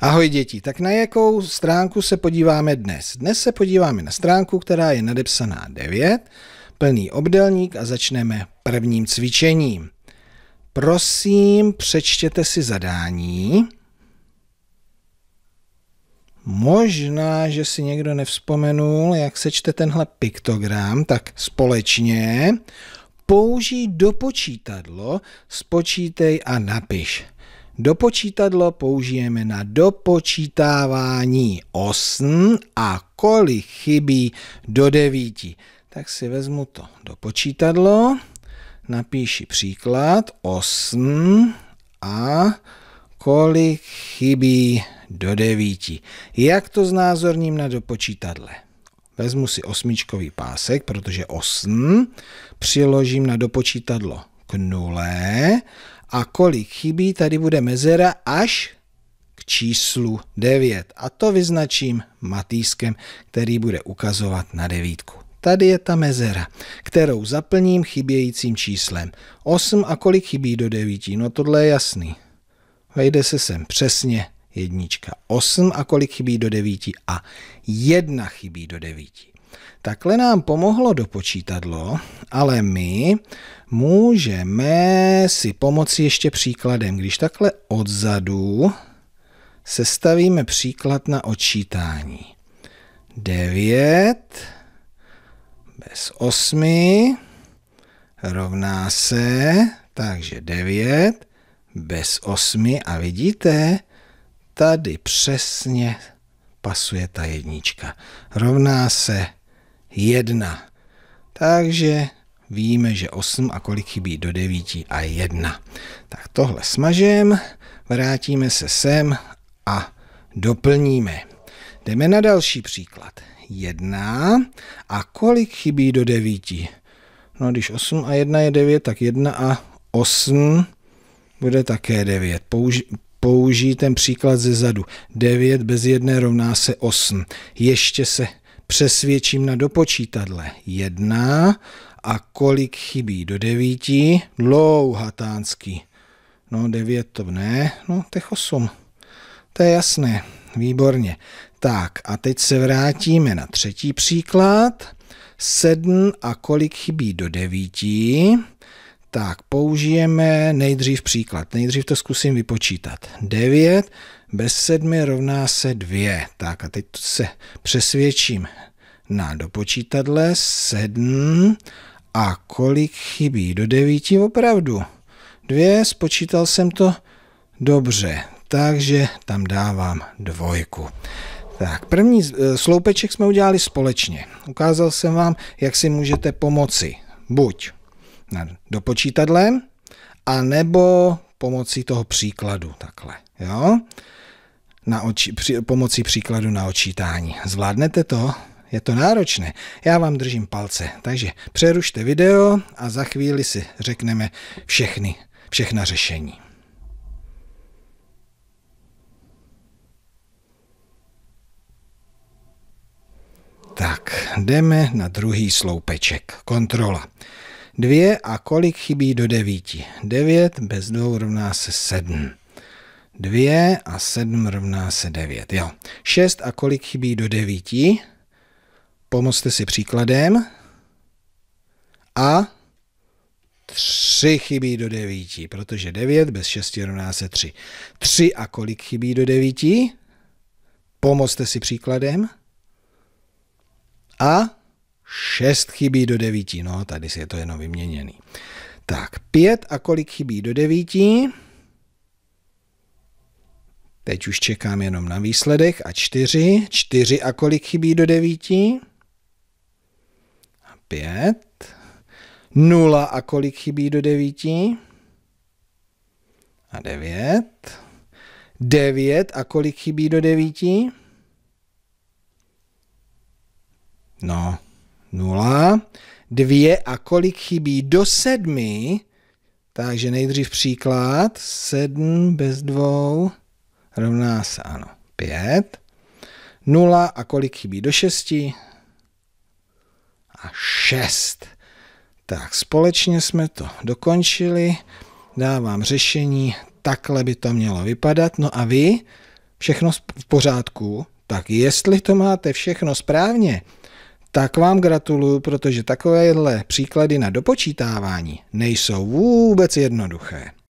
Ahoj děti, tak na jakou stránku se podíváme dnes? Dnes se podíváme na stránku, která je nadepsaná 9, plný obdelník a začneme prvním cvičením. Prosím, přečtěte si zadání. Možná, že si někdo nevzpomenul, jak se čte tenhle piktogram, tak společně použij do počítadlo, spočítej a napiš. Dopočítadlo použijeme na dopočítávání osm a kolik chybí do devíti. Tak si vezmu to dopočítadlo, napíši příklad 8 a kolik chybí do devíti. Jak to znázorním na dopočítadle? Vezmu si osmičkový pásek, protože 8 přiložím na dopočítadlo k nule a kolik chybí, tady bude mezera až k číslu 9. A to vyznačím matýskem, který bude ukazovat na devítku. Tady je ta mezera, kterou zaplním chybějícím číslem. 8 a kolik chybí do 9? No tohle je jasný. Vejde se sem přesně jednička. 8 a kolik chybí do 9? A jedna chybí do 9. Takhle nám pomohlo dopočítadlo, ale my můžeme si pomoci ještě příkladem. Když takhle odzadu sestavíme příklad na odčítání. 9 bez 8 rovná se, takže 9 bez 8 a vidíte, tady přesně pasuje ta jednička. Rovná se 1. Takže víme, že 8 a kolik chybí do 9 a 1. Tak tohle smažem, vrátíme se sem a doplníme. Jdeme na další příklad. 1 a kolik chybí do 9? No když 8 a 1 je 9, tak 1 a 8 bude také 9. Použi použijí ten příklad ze zadu. 9 bez 1 rovná se 8. Ještě se přesvědčím na dopočítadle. Jedna a kolik chybí do devíti? Dlouhatánský. No devět to ne, no těch osm. To je jasné, výborně. Tak a teď se vrátíme na třetí příklad. Sedm a kolik chybí do devíti? Tak použijeme nejdřív příklad. Nejdřív to zkusím vypočítat. 9 bez sedmi rovná se dvě. Tak a teď se přesvědčím na dopočítadle sedm a kolik chybí do devíti opravdu. Dvě, spočítal jsem to dobře, takže tam dávám dvojku. Tak, první eh, sloupeček jsme udělali společně. Ukázal jsem vám, jak si můžete pomoci. Buď do a nebo pomocí toho příkladu takhle. Jo? Na oči, při, pomocí příkladu na očítání. Zvládnete to? Je to náročné. Já vám držím palce. Takže přerušte video a za chvíli si řekneme všechny, všechna řešení. Tak, jdeme na druhý sloupeček. Kontrola. Dvě a kolik chybí do devíti? Devět bez dvou rovná se sedm. 2 a 7 rovná se 9. Jo. 6 a kolik chybí do 9? Pomozte si příkladem. A 3 chybí do 9, protože 9 bez 6 rovná se 3. 3 a kolik chybí do 9? Pomozte si příkladem. A 6 chybí do 9. No, tady si je to jenom vyměněný. Tak, 5 a kolik chybí do 9? Teď už čekám jenom na výsledek a čtyři. Čtyři a kolik chybí do devíti? A pět. Nula a kolik chybí do devíti? A devět. Devět a kolik chybí do devíti? No, nula. Dvě a kolik chybí do sedmi? Takže nejdřív příklad. Sedm bez dvou rovná se, ano, 5. 0 a kolik chybí do 6? A 6. Tak společně jsme to dokončili. Dávám řešení, takhle by to mělo vypadat. No a vy, všechno v pořádku, tak jestli to máte všechno správně, tak vám gratuluju, protože takovéhle příklady na dopočítávání nejsou vůbec jednoduché.